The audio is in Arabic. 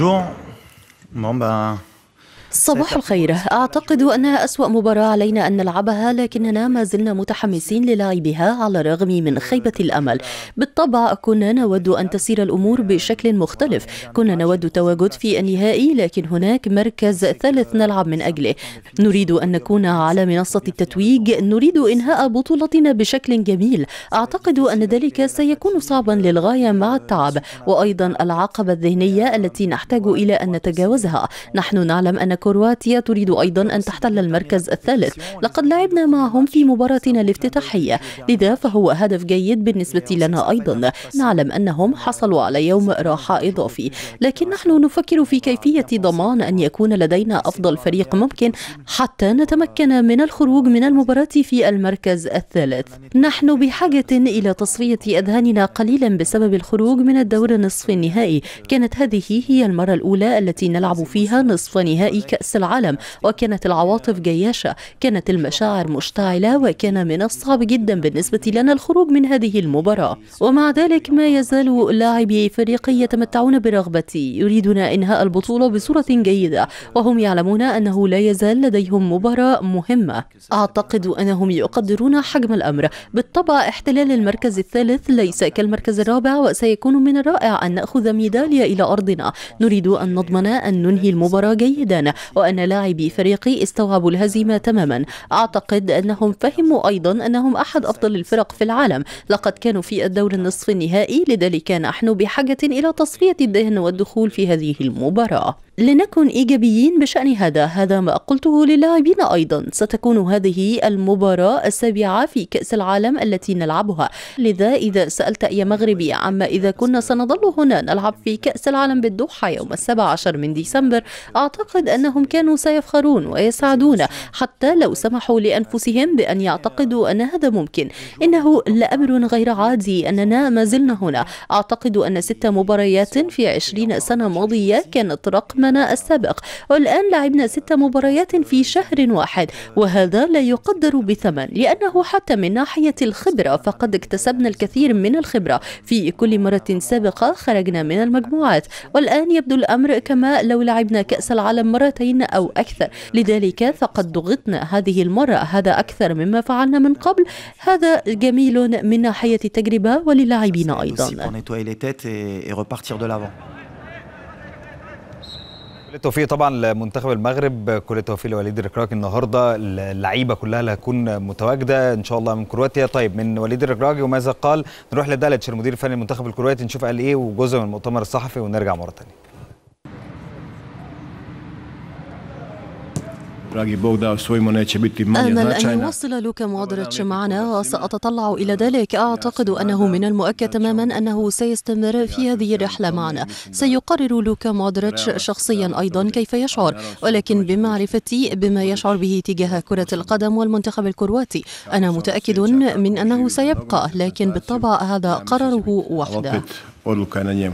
Bonjour. Bon ben, صباح الخير أعتقد أنها أسوأ مباراة علينا أن نلعبها لكننا ما زلنا متحمسين للعبها على الرغم من خيبة الأمل بالطبع كنا نود أن تسير الأمور بشكل مختلف كنا نود التواجد في النهائي لكن هناك مركز ثالث نلعب من أجله نريد أن نكون على منصة التتويج نريد إنهاء بطولتنا بشكل جميل أعتقد أن ذلك سيكون صعبا للغاية مع التعب وأيضا العقبة الذهنية التي نحتاج إلى أن نتجاوزها نحن نعلم أن كرواتيا تريد أيضا أن تحتل المركز الثالث لقد لعبنا معهم في مباراتنا الافتتاحية لذا فهو هدف جيد بالنسبة لنا أيضا نعلم أنهم حصلوا على يوم راحة إضافي لكن نحن نفكر في كيفية ضمان أن يكون لدينا أفضل فريق ممكن حتى نتمكن من الخروج من المباراة في المركز الثالث نحن بحاجة إلى تصفية أذهاننا قليلا بسبب الخروج من الدور نصف النهائي كانت هذه هي المرة الأولى التي نلعب فيها نصف نهائي كأس العالم وكانت العواطف جياشة كانت المشاعر مشتعلة وكان من الصعب جدا بالنسبة لنا الخروج من هذه المباراة ومع ذلك ما يزال لاعبي فريقي يتمتعون برغبتي يريدون إنهاء البطولة بصورة جيدة وهم يعلمون أنه لا يزال لديهم مباراة مهمة أعتقد أنهم يقدرون حجم الأمر بالطبع احتلال المركز الثالث ليس كالمركز الرابع وسيكون من الرائع أن نأخذ ميدالية إلى أرضنا نريد أن نضمن أن ننهي المباراة جيدا وأن لاعبي فريقي استوعبوا الهزيمة تماما أعتقد أنهم فهموا أيضا أنهم أحد أفضل الفرق في العالم لقد كانوا في الدور النصف النهائي لذلك نحن بحاجة إلى تصفية الذهن والدخول في هذه المباراة لنكن إيجابيين بشأن هذا هذا ما قلته للاعبين أيضا ستكون هذه المباراة السابعة في كأس العالم التي نلعبها لذا إذا سألت أي مغربي عما إذا كنا سنظل هنا نلعب في كأس العالم بالدوحة يوم السبع عشر من ديسمبر أعتقد أنهم كانوا سيفخرون ويسعدون حتى لو سمحوا لأنفسهم بأن يعتقدوا أن هذا ممكن إنه لأمر غير عادي أننا ما زلنا هنا أعتقد أن ست مباريات في عشرين سنة ماضية كانت رقما موسمنا السابق والآن لعبنا ست مباريات في شهر واحد وهذا لا يقدر بثمن لأنه حتى من ناحية الخبرة فقد اكتسبنا الكثير من الخبرة في كل مرة سابقة خرجنا من المجموعات والآن يبدو الأمر كما لو لعبنا كأس العالم مرتين أو أكثر لذلك فقد ضغطنا هذه المرة هذا أكثر مما فعلنا من قبل هذا جميل من ناحية التجربة وللاعبين أيضا كل التوفيق طبعا لمنتخب المغرب كل التوفيق لوليد الركراكي النهارده اللعيبه كلها اللي هتكون متواجده ان شاء الله من كرواتيا طيب من وليد الركراكي وماذا قال نروح لدالتش المدير الفني للمنتخب الكرواتي نشوف قال ايه وجزء من المؤتمر الصحفي ونرجع مره ثانيه آمل أن يواصل لوكا مودريتش معنا وسأتطلع إلى ذلك أعتقد أنه من المؤكد تماما أنه سيستمر في هذه الرحلة معنا سيقرر لوكا مودريتش شخصيا أيضا كيف يشعر ولكن بمعرفتي بما يشعر به تجاه كرة القدم والمنتخب الكرواتي أنا متأكد من أنه سيبقى لكن بالطبع هذا قراره وحده